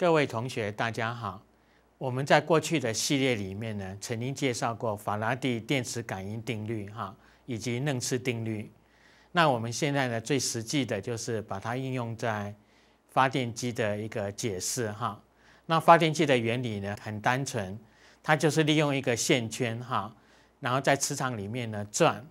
各位同学，大家好。我们在过去的系列里面呢，曾经介绍过法拉第电磁感应定律哈，以及楞次定律。那我们现在呢，最实际的就是把它应用在发电机的一个解释哈。那发电机的原理呢，很单纯，它就是利用一个线圈哈，然后在磁场里面呢转。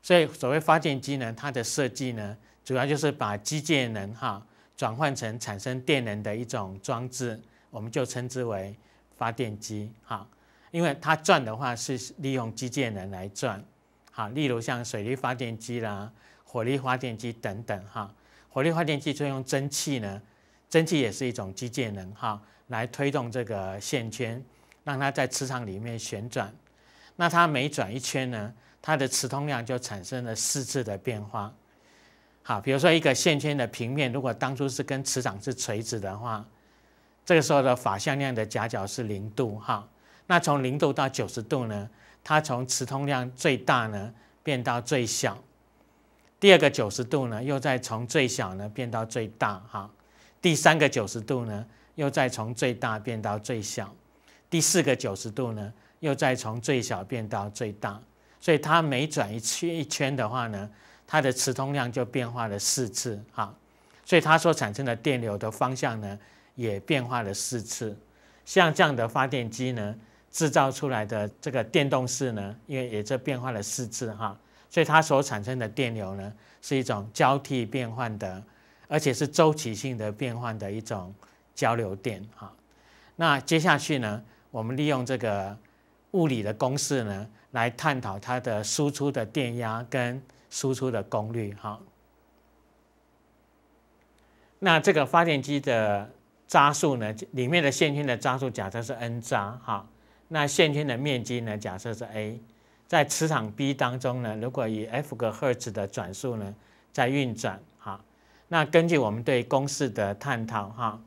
所以，所谓发电机呢，它的设计呢，主要就是把机械能哈。转换成产生电能的一种装置，我们就称之为发电机哈。因为它转的话是利用机械能来转，好，例如像水力发电机啦、火力发电机等等哈。火力发电机就用蒸汽呢，蒸汽也是一种机械能哈，来推动这个线圈，让它在磁场里面旋转。那它每转一圈呢，它的磁通量就产生了四次的变化。好，比如说一个线圈的平面，如果当初是跟磁场是垂直的话，这个时候的法向量的夹角是零度，哈。那从零度到九十度呢，它从磁通量最大呢变到最小。第二个九十度呢，又再从最小呢变到最大，哈。第三个九十度呢，又再从最大变到最小。第四个九十度呢，又再从最小变到最大。所以它每转一圈一圈的话呢？它的磁通量就变化了四次啊，所以它所产生的电流的方向呢也变化了四次。像这样的发电机呢制造出来的这个电动势呢，因为也这变化了四次哈，所以它所产生的电流呢是一种交替变换的，而且是周期性的变换的一种交流电啊。那接下去呢，我们利用这个物理的公式呢来探讨它的输出的电压跟。输出的功率，哈。那这个发电机的匝数呢？里面的线圈的匝数假设是 N 匝，哈，那线圈的面积呢？假设是 A，在磁场 B 当中呢，如果以 f 个赫兹的转速呢在运转，哈，那根据我们对公式的探讨，哈，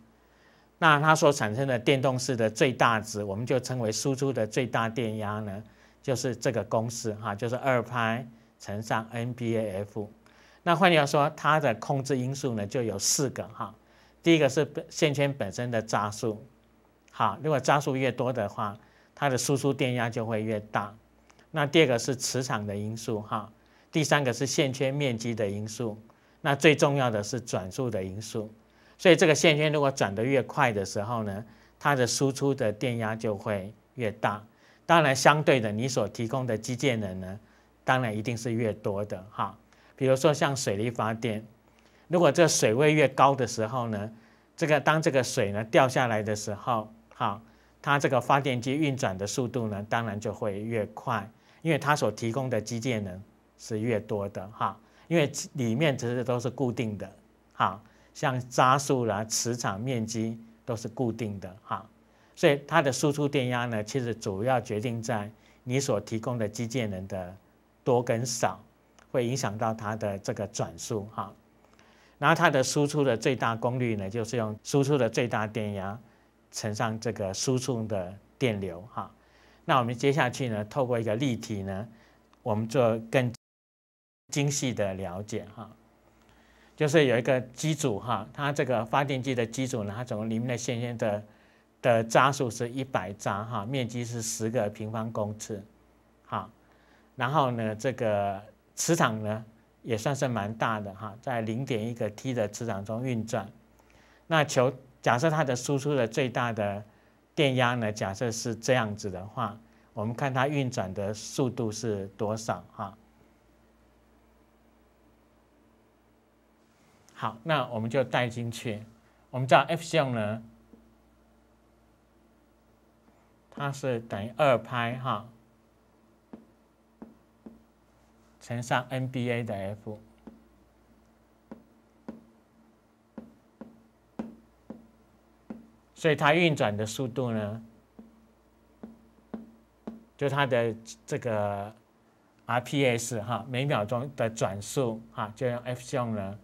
那它所产生的电动势的最大值，我们就称为输出的最大电压呢，就是这个公式，哈，就是二派。乘上 NBAF，那换句话说，它的控制因素呢就有四个哈。第一个是线圈本身的匝数，好，如果匝数越多的话，它的输出电压就会越大。那第二个是磁场的因素哈，第三个是线圈面积的因素，那最重要的是转速的因素。所以这个线圈如果转得越快的时候呢，它的输出的电压就会越大。当然，相对的，你所提供的机械能呢？当然一定是越多的哈，比如说像水力发电，如果这水位越高的时候呢，这个当这个水呢掉下来的时候，哈，它这个发电机运转的速度呢，当然就会越快，因为它所提供的机械能是越多的哈，因为里面其实都是固定的哈，像匝数啦、磁场面积都是固定的哈，所以它的输出电压呢，其实主要决定在你所提供的机械能的。多跟少会影响到它的这个转速哈，然后它的输出的最大功率呢，就是用输出的最大电压乘上这个输出的电流哈。那我们接下去呢，透过一个例题呢，我们做更精细的了解哈。就是有一个机组哈，它这个发电机的机组呢，它共里面的线圈的的匝数是一百匝哈，面积是十个平方公尺哈。然后呢，这个磁场呢也算是蛮大的哈，在零点一个 T 的磁场中运转。那球假设它的输出的最大的电压呢，假设是这样子的话，我们看它运转的速度是多少哈？好，那我们就带进去。我们知道 f 向呢，它是等于二拍哈。乘上 nba 的 f，所以它运转的速度呢，就它的这个 rps 哈，每秒钟的转速哈，就用 f 用了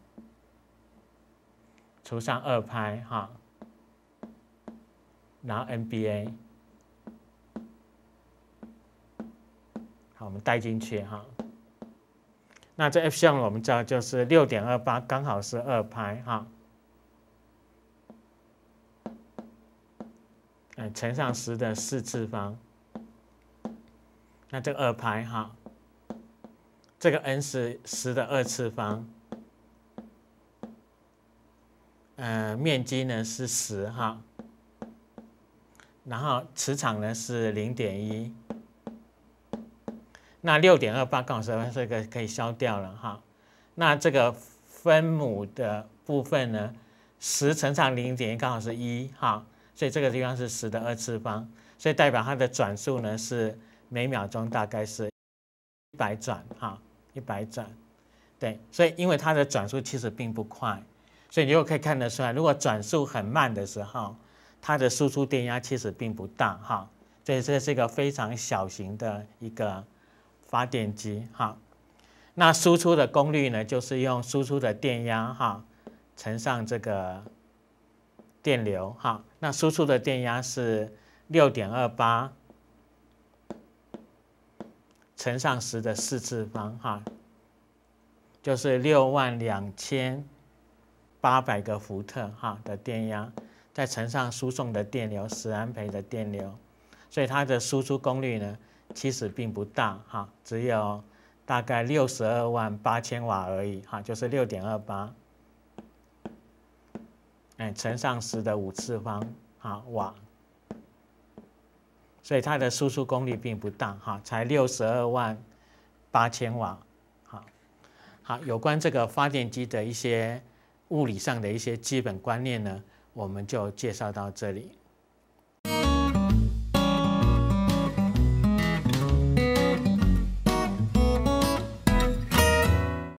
除上二拍哈，然后 nba 好，我们带进去哈。那这 F 项我们知道就是六点二八，刚好是二拍哈。嗯，乘上十的四次方。那这个二拍哈，这个 n 是十的二次方。呃，面积呢是十哈，然后磁场呢是零点一。那六点二八刚好是这个可以消掉了哈，那这个分母的部分呢，十乘上零点，刚好是一哈，所以这个地方是十的二次方，所以代表它的转速呢是每秒钟大概是，一百转哈，一百转，对，所以因为它的转速其实并不快，所以你就可以看得出来，如果转速很慢的时候，它的输出电压其实并不大哈，所以这是一个非常小型的一个。发电机哈，那输出的功率呢？就是用输出的电压哈乘上这个电流哈。那输出的电压是六点二八乘上十的四次方哈，就是六万两千八百个伏特哈的电压，再乘上输送的电流十安培的电流，所以它的输出功率呢？其实并不大哈，只有大概六十二万八千瓦而已哈，就是六点二八，哎，乘上十的五次方哈瓦，所以它的输出功率并不大哈，才六十二万八千瓦好，有关这个发电机的一些物理上的一些基本观念呢，我们就介绍到这里。